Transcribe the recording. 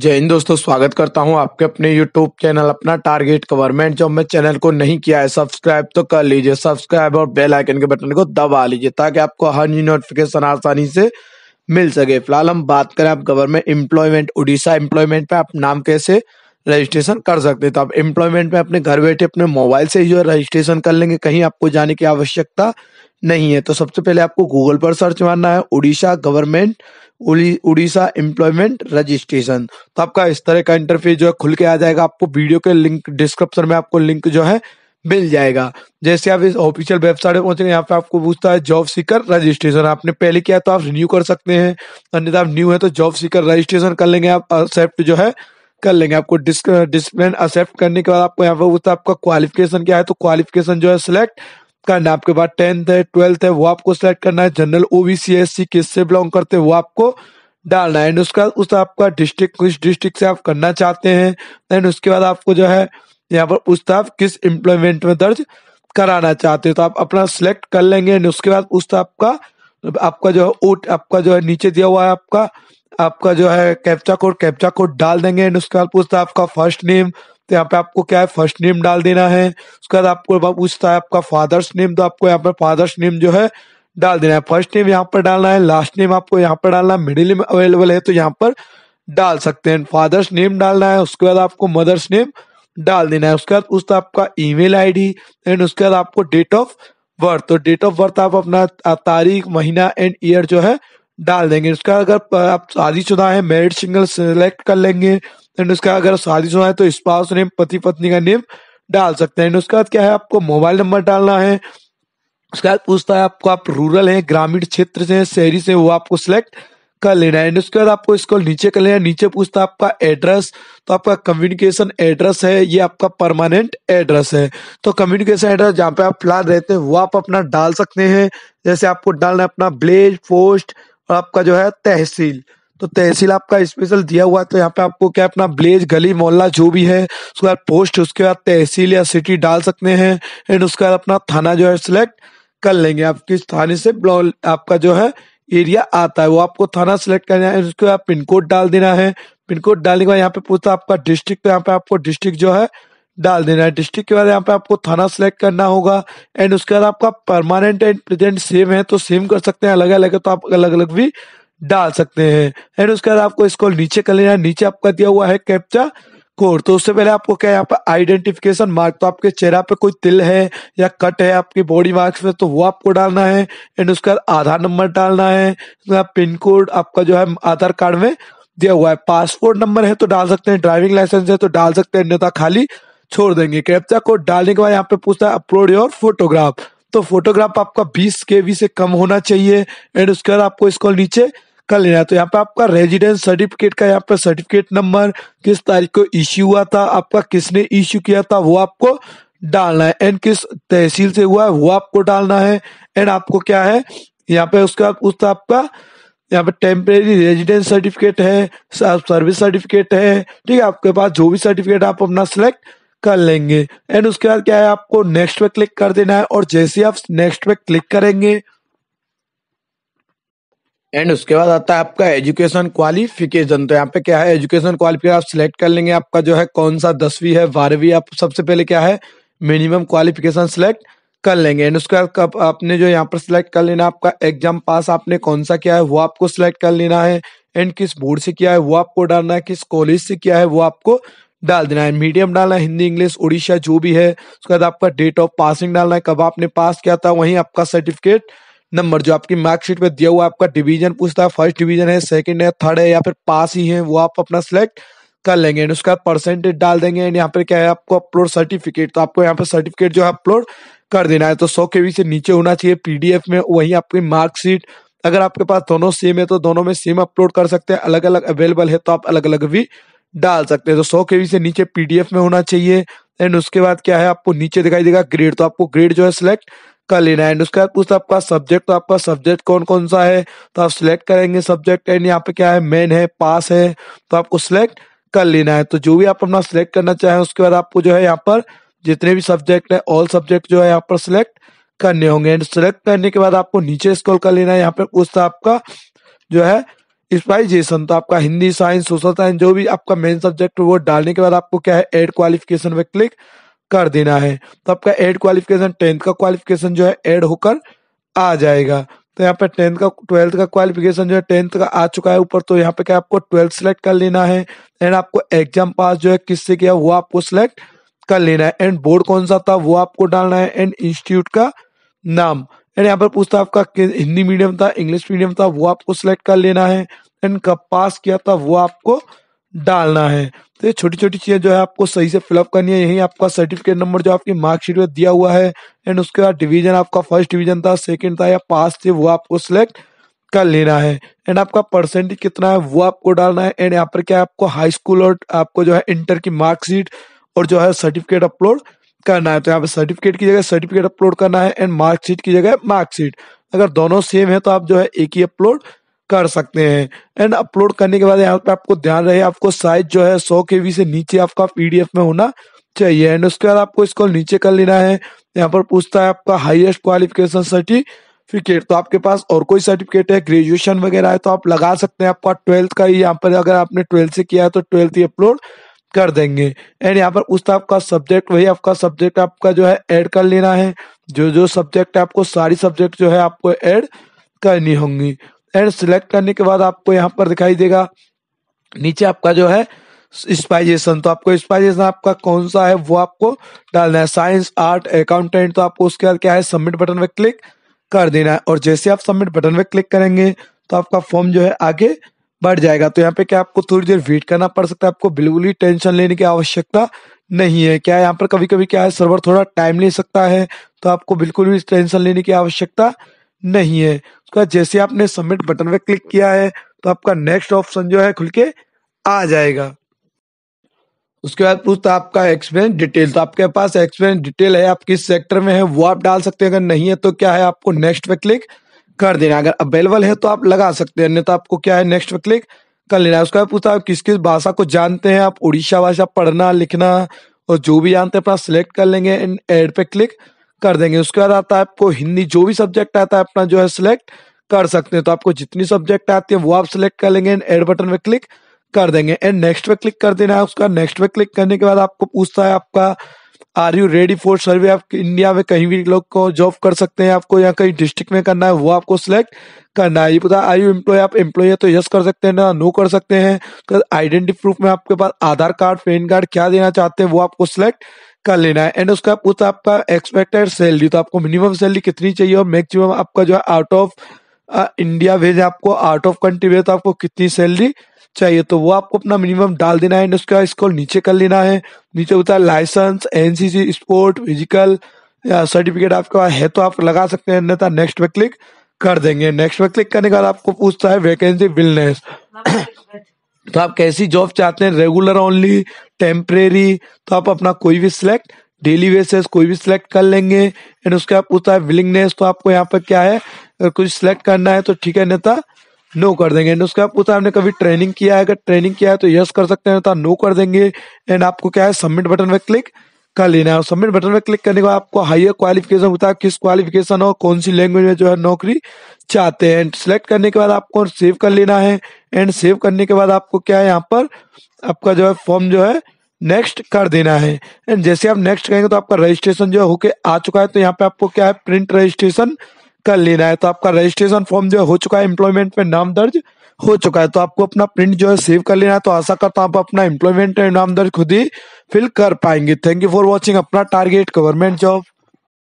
जय हिंद दोस्तों स्वागत करता हूं आपके अपने यूट्यूब चैनल अपना टारगेट गवर्नमेंट जब मैं चैनल को नहीं किया है सब्सक्राइब तो कर लीजिए सब्सक्राइब और बेल आइकन के बटन को दबा लीजिए ताकि आपको हर न्यू नोटिफिकेशन आसानी से मिल सके फिलहाल हम बात करें आप गवर्नमेंट एम्प्लॉयमेंट उड़ीसा एम्प्लॉयमेंट पे आप नाम कैसे रजिस्ट्रेशन कर सकते हैं तो आप एम्प्लॉयमेंट में अपने घर बैठे अपने मोबाइल से जो रजिस्ट्रेशन कर लेंगे कहीं आपको जाने की आवश्यकता नहीं है तो सबसे पहले आपको गूगल पर सर्च मारना है Orissa government Orissa employment registration तो आपका इस तरह का इंटरफेस जो है खुल के आ जाएगा आपको वीडियो के लिंक डिस्क्रिप्शन में आपको लिंक जो है मिल जाएगा जैसे आप इस ऑफिशियल वेबसाइट पर पहुंचेंगे यहाँ पे आपको पूछता है जॉब सीकर रजिस्ट्रेशन आपने पहले किया तो आप रिन्यू कर सकते हैं अन्यथा तो आप न्यू है तो जॉब सीकर रजिस्ट्रेशन कर लेंगे आप एक्सेप्ट जो है कर लेंगे आपको डिस्प्लेन एक्सेप्ट करने के बाद आपको यहाँ पे पूछता है आपका क्वालिफिकेशन क्या है तो क्वालिफिकेशन जो है सिलेक्ट का नाम आपके बाद टेंथ है ट्वेल्थ है वो आपको सिलेक्ट करना है जनरल ओबीसी एस सी किससे बिलोंग करते हैं वो आपको डालना है एंड उसका उस आपका डिस्ट्रिक्ट किस डिस्ट्रिक्ट से आप करना चाहते हैं एंड उसके बाद आपको जो है यहाँ पर उस आप किस एम्प्लॉयमेंट में दर्ज कराना चाहते हो तो आप अपना सिलेक्ट कर लेंगे एंड उसके बाद उस आपका आपका जो है ओट आपका जो है नीचे दिया हुआ है आपका आपका जो है कैप्चा कोड कैप्चा कोड डाल देंगे एंड उसके बाद पूछता है आपका फर्स्ट नेम तो यहाँ पे आपको क्या है फर्स्ट नेम डाल देना है उसके बाद आपको पूछता है आपका फादर्स नेम तो आपको यहाँ पर फादर्स नेम जो है डाल देना है फर्स्ट नेम यहाँ पर डालना है लास्ट नेम आपको यहाँ पर डालना है मिडिल नेम अवेलेबल है तो यहाँ पर डाल सकते हैं फादर्स नेम डालना है उसके बाद आपको मदर्स नेम डाल देना है उसके बाद उस आपका ईमेल आईडी एंड उसके बाद आपको डेट ऑफ बर्थ तो डेट ऑफ बर्थ आप अपना तारीख महीना एंड ईयर जो है डाल देंगे इसका अगर आप शादीशुदा है मैरिड सिंगल सिलेक्ट कर लेंगे एंड उसका अगर शादीशुदा है तो स्पाउस नेम पति पत्नी का नेम डाल सकते हैं उसके बाद क्या है आपको मोबाइल नंबर डालना है उसके बाद पूछता है आपको आप रूरल हैं ग्रामीण क्षेत्र से हैं शहरी से वो आपको सिलेक्ट कर लेना है उसके बाद आपको इसको नीचे कर लेना है नीचे पूछता है आपका एड्रेस तो आपका कम्युनिकेशन एड्रेस है ये आपका परमानेंट एड्रेस है तो कम्युनिकेशन एड्रेस जहाँ पे आप फिलहाल रहते हैं वो आप अपना डाल सकते हैं जैसे आपको डालना है अपना ब्लेज पोस्ट आपका जो है तहसील तो तहसील आपका स्पेशल दिया हुआ है तो यहाँ पे आपको क्या अपना ब्लेज गली मोहल्ला जो भी है उसके बाद पोस्ट उसके बाद तहसील या सिटी डाल सकते हैं एंड उसके बाद अपना थाना जो है सिलेक्ट कर लेंगे आप किस थाने से आपका जो है एरिया आता है वो आपको थाना सेलेक्ट करना है उसके बाद पिन कोड डाल देना है पिन कोड डालने के बाद यहाँ पे पूछता है आपका डिस्ट्रिक्ट तो यहाँ पे आपको डिस्ट्रिक्ट जो है डाल देना है डिस्ट्रिक्ट के बाद यहाँ पे आपको थाना सेलेक्ट करना होगा एंड उसके बाद आपका परमानेंट एंड प्रेजेंट सेम है तो सेम कर सकते हैं अलग अलग है तो आप अलग अलग भी डाल सकते हैं एंड उसके बाद आपको इसको नीचे कर लेना नीचे आपका दिया हुआ है कैप्चा कोड तो उससे पहले आपको क्या यहाँ पर आइडेंटिफिकेशन मार्क तो आपके चेहरा पे कोई तिल है या कट है आपकी बॉडी मार्क्स में तो वो आपको डालना है एंड उसके बाद आधार नंबर डालना है पिन कोड आपका जो है आधार कार्ड में दिया हुआ है पासपोर्ट नंबर है तो डाल सकते हैं ड्राइविंग लाइसेंस है तो डाल सकते हैं अन्यथा खाली छोड़ देंगे कैप्चा को डालने के बाद यहाँ पे पूछता है अपलोड योर फोटोग्राफ तो फोटोग्राफ आपका बीस के से कम होना चाहिए एंड उसके बाद आपको इसको नीचे कर लेना है तो यहाँ पे आपका रेजिडेंस सर्टिफिकेट का यहाँ पे सर्टिफिकेट नंबर किस तारीख को इश्यू हुआ था आपका किसने इश्यू किया था वो आपको डालना है एंड किस तहसील से हुआ है वो आपको डालना है एंड आपको क्या है यहाँ पे उसका उसका आपका यहाँ पे टेम्परेरी रेजिडेंस सर्टिफिकेट है सर्विस सर्टिफिकेट है ठीक है आपके पास जो भी सर्टिफिकेट आप अपना सिलेक्ट कर लेंगे एंड उसके बाद क्या है आपको नेक्स्ट पे क्लिक कर देना है और जैसे आप नेक्स्ट पे क्लिक करेंगे एंड उसके बाद आता है आपका एजुकेशन क्वालिफिकेशन तो यहाँ पे क्या है एजुकेशन क्वालिफिकेशन आप सिलेक्ट कर लेंगे आपका जो है कौन सा दसवीं है बारहवीं आप सबसे पहले क्या है मिनिमम क्वालिफिकेशन सिलेक्ट कर लेंगे एंड उसके बाद कब आपने जो यहाँ पर सिलेक्ट कर लेना आपका एग्जाम पास आपने कौन सा किया है वो आपको सिलेक्ट कर लेना है एंड किस बोर्ड से किया है वो आपको डालना है किस कॉलेज से किया है वो आपको डाल देना है मीडियम डालना है हिंदी इंग्लिश उड़ीसा जो भी है उसके बाद आपका डेट ऑफ पासिंग डालना है कब आपने पास किया था वहीं आपका सर्टिफिकेट नंबर जो आपकी मार्कशीट पे दिया हुआ आपका डिवीजन पूछता है फर्स्ट डिवीजन है सेकंड है थर्ड है या फिर पास ही है वो आप अपना सिलेक्ट कर लेंगे एंड उसका परसेंटेज डाल देंगे एंड यहाँ पे क्या है आपको अपलोड सर्टिफिकेट तो आपको यहाँ पे सर्टिफिकेट जो है अपलोड कर देना है तो सौ के से नीचे होना चाहिए पीडीएफ में वही आपकी मार्कशीट अगर आपके पास दोनों सेम है तो दोनों में सेम अपलोड कर सकते हैं अलग अलग अवेलेबल है तो आप अलग अलग भी डाल सकते हैं तो सौ केवी से नीचे पीडीएफ में होना चाहिए एंड उसके बाद क्या है आपको नीचे दिखाई देगा ग्रेड तो आपको ग्रेड जो है सिलेक्ट कर लेना है एंड उसके बाद पूछता आपका सब्जेक्ट तो आपका सब्जेक्ट कौन कौन सा है तो आप सिलेक्ट करेंगे सब्जेक्ट एंड यहाँ पे क्या है मेन है पास है तो आपको सिलेक्ट कर लेना है तो जो भी आप अपना सिलेक्ट करना चाहें उसके बाद आपको जो है यहाँ पर जितने भी सब्जेक्ट है ऑल सब्जेक्ट जो है यहाँ पर सिलेक्ट करने होंगे एंड सिलेक्ट करने के बाद आपको नीचे स्क्रॉल कर लेना है यहाँ पे पूछता आपका जो है स्पाइजेशन तो आपका हिंदी साइंस सोशल साइंस जो भी आपका मेन सब्जेक्ट वो डालने के बाद आपको क्या है एड क्वालिफिकेशन में क्लिक कर देना है तो आपका एड क्वालिफिकेशन टेंथ का क्वालिफिकेशन जो है एड होकर आ जाएगा तो यहाँ पे टेंथ का ट्वेल्थ का क्वालिफिकेशन जो है टेंथ का आ चुका है ऊपर तो यहाँ पे क्या आपको ट्वेल्थ सेलेक्ट कर लेना है एंड आपको एग्जाम पास जो है किससे किया वो आपको सिलेक्ट कर लेना है एंड बोर्ड कौन सा था वो आपको डालना है एंड इंस्टीट्यूट का नाम एंड यहाँ पर पूछता है आपका हिंदी मीडियम था इंग्लिश मीडियम था वो आपको सिलेक्ट कर लेना है एंड कब पास किया था वो आपको डालना है तो ये छोटी छोटी चीजें जो है आपको सही से फिलअप करनी है यही आपका सर्टिफिकेट नंबर जो आपकी मार्कशीट में दिया हुआ है एंड उसके बाद डिवीजन आपका फर्स्ट डिवीजन था सेकंड था या पास थे वो आपको सिलेक्ट कर लेना है एंड आपका परसेंटेज कितना है वो आपको डालना है एंड यहाँ पर क्या है आपको हाई स्कूल और आपको जो है इंटर की मार्कशीट और जो है सर्टिफिकेट अपलोड करना है तो यहाँ पे सर्टिफिकेट की जगह सर्टिफिकेट अपलोड करना है एंड मार्कशीट की जगह मार्कशीट अगर दोनों सेम है तो आप जो है एक ही अपलोड कर सकते हैं एंड अपलोड करने के बाद यहाँ पे आपको ध्यान रहे आपको साइज जो है सौ के से नीचे आपका पीडीएफ में होना चाहिए एंड उसके बाद आपको इसको नीचे कर लेना है यहाँ पर पूछता है आपका हाईएस्ट क्वालिफिकेशन सर्टिफिकेट तो आपके पास और कोई सर्टिफिकेट है ग्रेजुएशन वगैरह है तो आप लगा सकते हैं आपका ट्वेल्थ का ही यहाँ पर अगर आपने ट्वेल्थ से किया है तो ट्वेल्थ ही अपलोड कर देंगे एंड यहाँ पर उस आपका सब्जेक्ट वही आपका सब्जेक्ट आपका जो है ऐड कर लेना है जो जो सब्जेक्ट आपको सारी सब्जेक्ट जो है आपको ऐड करनी होंगी एंड सिलेक्ट करने के बाद आपको यहाँ पर दिखाई देगा नीचे आपका जो है स्पाइजेशन तो आपको स्पाइजेशन आपका कौन सा है वो आपको डालना है साइंस आर्ट अकाउंटेंट तो आपको उसके बाद क्या है सबमिट बटन पर क्लिक कर देना है और जैसे आप सबमिट बटन पर क्लिक करेंगे तो आपका फॉर्म जो है आगे बढ़ जाएगा तो यहाँ पे क्या आपको थोड़ी देर वेट करना पड़ सकता है आपको बिल्कुल ही टेंशन लेने की आवश्यकता नहीं है क्या यहाँ पर कभी कभी क्या है सर्वर थोड़ा टाइम ले सकता है तो आपको बिल्कुल भी टेंशन लेने की आवश्यकता नहीं है उसका जैसे आपने सबमिट बटन पर क्लिक किया है तो आपका नेक्स्ट ऑप्शन जो है खुल के आ जाएगा उसके बाद पूछता आपका एक्सपीरियंस डिटेल तो आपके पास एक्सपीरियंस डिटेल है आप किस सेक्टर में है वो आप डाल सकते हैं अगर नहीं है तो क्या है आपको नेक्स्ट पे क्लिक कर देना अगर अवेलेबल है तो आप लगा सकते हैं अन्यथा तो आपको क्या है नेक्स्ट क्लिक कर लेना है पूछता है आप किस किस भाषा को जानते हैं आप उड़ीसा भाषा पढ़ना लिखना और जो भी जानते हैं अपना सिलेक्ट कर लेंगे एंड एड पे क्लिक कर देंगे उसके बाद आता है आपको हिंदी जो भी सब्जेक्ट आता है अपना जो है सिलेक्ट कर सकते हैं तो आपको जितनी सब्जेक्ट आती है वो आप सिलेक्ट कर लेंगे एंड एड बटन पे क्लिक कर देंगे एंड नेक्स्ट पे क्लिक कर देना है उसका नेक्स्ट पे क्लिक करने के बाद आपको पूछता है आपका are you ready for survey आप इंडिया में कहीं भी लोग को जॉब कर सकते हैं आपको या कहीं डिस्ट्रिक्ट में करना है वो आपको सिलेक्ट करना है ये पता आर यू एम्प्लॉय आप एम्प्लॉय है तो यस कर सकते हैं ना नो कर सकते हैं तो आइडेंटिटी प्रूफ में आपके पास आधार कार्ड पैन कार्ड क्या देना चाहते हैं वो आपको सिलेक्ट कर लेना है एंड उसका पूछता आपका एक्सपेक्टेड सैलरी तो आपको मिनिमम सैलरी कितनी चाहिए और मैक्सिमम आपका जो है आउट ऑफ इंडिया भेज आपको आउट ऑफ कंट्री भेज तो आपको कितनी सैलरी चाहिए तो वो आपको अपना मिनिमम डाल देना है उसका इसको नीचे कर लेना है नीचे होता है licence NCC sport physical certificate आपका है तो आप लगा सकते हैं अन्यथा नेक्स्ट पे क्लिक कर देंगे नेक्स्ट पे क्लिक करने के बाद आपको पूछता है वैकेंसी विलनेस तो आप कैसी जॉब चाहते हैं रेगुलर ओनली टेम्परेरी तो आप अपना कोई भी सिलेक्ट डेली बेसिस कोई भी सिलेक्ट कर लेंगे एंड उसके बाद पूछता है विलिंगनेस तो आपको यहाँ पर क्या है अगर कुछ सिलेक्ट करना है तो ठीक है नेता नो कर देंगे एंड उसके बाद पूछा आपने कभी ट्रेनिंग किया है अगर ट्रेनिंग किया है तो यस कर सकते हैं तो नो कर देंगे एंड आपको क्या है सबमिट बटन पर क्लिक कर लेना है सबमिट बटन पर क्लिक करने के बाद आपको हाइयर क्वालिफिकेशन होता है किस क्वालिफिकेशन और कौन सी लैंग्वेज में जो है नौकरी चाहते हैं एंड सेलेक्ट करने के बाद आपको सेव कर लेना है एंड सेव करने के बाद आपको क्या है यहाँ पर आपका जो है फॉर्म जो है नेक्स्ट कर देना है एंड जैसे आप नेक्स्ट करेंगे तो आपका रजिस्ट्रेशन जो है होके आ चुका है तो यहाँ पे आपको क्या है प्रिंट रजिस्ट्रेशन कर लेना है तो आपका रजिस्ट्रेशन फॉर्म जो है हो चुका है एम्प्लॉयमेंट में नाम दर्ज हो चुका है तो आपको अपना प्रिंट जो है सेव कर लेना है तो आशा करता हूँ आप अपना एम्प्लॉयमेंट में नाम दर्ज खुद ही फिल कर पाएंगे थैंक यू फॉर वॉचिंग अपना टारगेट गवर्नमेंट जॉब